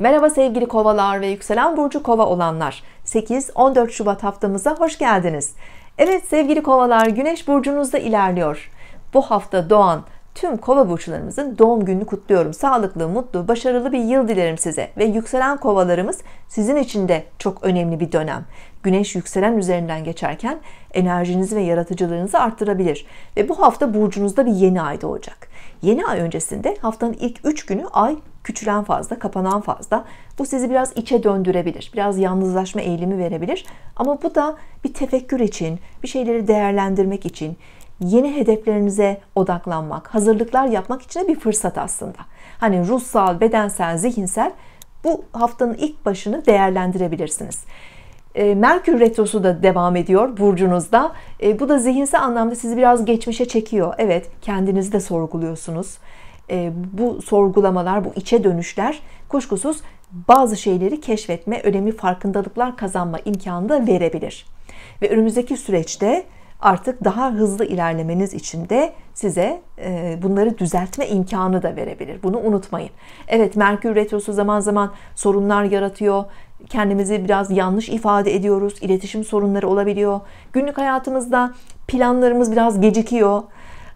Merhaba sevgili kovalar ve yükselen burcu kova olanlar 8-14 Şubat haftamıza hoş geldiniz Evet sevgili kovalar güneş burcunuzda ilerliyor bu hafta doğan tüm kova burçlarımızın doğum gününü kutluyorum sağlıklı mutlu başarılı bir yıl dilerim size ve yükselen kovalarımız sizin için de çok önemli bir dönem Güneş yükselen üzerinden geçerken enerjinizi ve yaratıcılığınızı arttırabilir ve bu hafta burcunuzda bir yeni ay doğacak. Yeni ay öncesinde haftanın ilk 3 günü ay küçülen fazla, kapanan fazla. Bu sizi biraz içe döndürebilir. Biraz yalnızlaşma eğilimi verebilir. Ama bu da bir tefekkür için, bir şeyleri değerlendirmek için, yeni hedeflerinize odaklanmak, hazırlıklar yapmak için de bir fırsat aslında. Hani ruhsal, bedensel, zihinsel bu haftanın ilk başını değerlendirebilirsiniz. Ee, Merkür Retrosu da devam ediyor burcunuzda. Ee, bu da zihinsel anlamda sizi biraz geçmişe çekiyor. Evet, kendinizi de sorguluyorsunuz. E, bu sorgulamalar, bu içe dönüşler kuşkusuz bazı şeyleri keşfetme, önemli farkındalıklar kazanma imkanı da verebilir. Ve önümüzdeki süreçte artık daha hızlı ilerlemeniz için de size e, bunları düzeltme imkanı da verebilir. Bunu unutmayın. Evet Merkür Retrosu zaman zaman sorunlar yaratıyor. Kendimizi biraz yanlış ifade ediyoruz. İletişim sorunları olabiliyor. Günlük hayatımızda planlarımız biraz gecikiyor.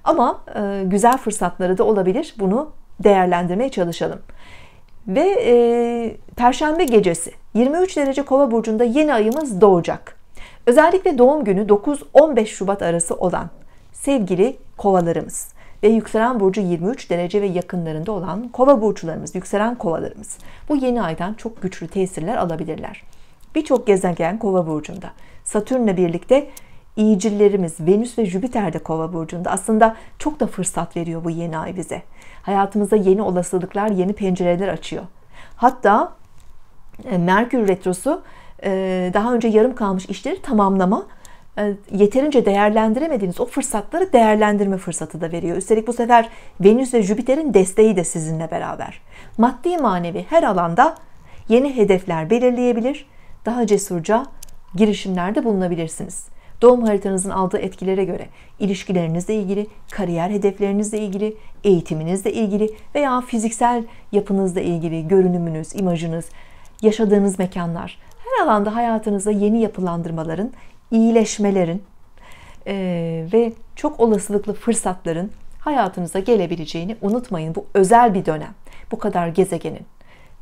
Ama e, güzel fırsatları da olabilir. Bunu değerlendirmeye çalışalım. Ve e, Perşembe gecesi 23 derece kova burcunda yeni ayımız doğacak. Özellikle doğum günü 9-15 Şubat arası olan sevgili kovalarımız ve yükselen burcu 23 derece ve yakınlarında olan kova burçlarımız, yükselen kovalarımız bu yeni aydan çok güçlü tesirler alabilirler. Birçok gezegen kova burcunda. Satürn'le birlikte iyicillerimiz Venüs ve Jüpiter de Kova burcunda. Aslında çok da fırsat veriyor bu yeni ay bize. Hayatımıza yeni olasılıklar, yeni pencereler açıyor. Hatta e, Merkür retrosu e, daha önce yarım kalmış işleri tamamlama, e, yeterince değerlendiremediğiniz o fırsatları değerlendirme fırsatı da veriyor. Üstelik bu sefer Venüs ve Jüpiter'in desteği de sizinle beraber. Maddi manevi her alanda yeni hedefler belirleyebilir, daha cesurca girişimlerde bulunabilirsiniz doğum haritanızın aldığı etkilere göre ilişkilerinizle ilgili, kariyer hedeflerinizle ilgili, eğitiminizle ilgili veya fiziksel yapınızla ilgili görünümünüz, imajınız, yaşadığınız mekanlar, her alanda hayatınızda yeni yapılandırmaların, iyileşmelerin ee, ve çok olasılıklı fırsatların hayatınıza gelebileceğini unutmayın. Bu özel bir dönem. Bu kadar gezegenin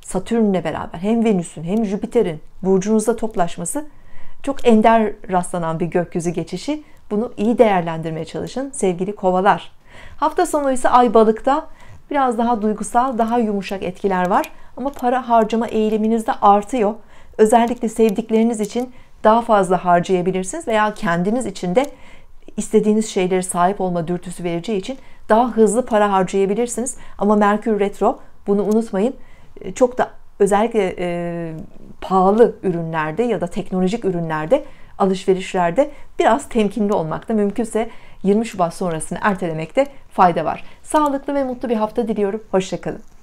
Satürn'le beraber hem Venüs'ün hem Jüpiter'in burcunuzda toplaşması çok ender rastlanan bir gökyüzü geçişi. Bunu iyi değerlendirmeye çalışın sevgili kovalar. Hafta sonu ise ay balıkta biraz daha duygusal, daha yumuşak etkiler var. Ama para harcama eğiliminiz de artıyor. Özellikle sevdikleriniz için daha fazla harcayabilirsiniz veya kendiniz için de istediğiniz şeylere sahip olma dürtüsü vereceği için daha hızlı para harcayabilirsiniz. Ama Merkür Retro bunu unutmayın. E, çok da özellikle e, pahalı ürünlerde ya da teknolojik ürünlerde alışverişlerde biraz temkinli olmakta mümkünse 20 Şubat sonrasını ertelemekte fayda var. Sağlıklı ve mutlu bir hafta diliyorum. Hoşçakalın.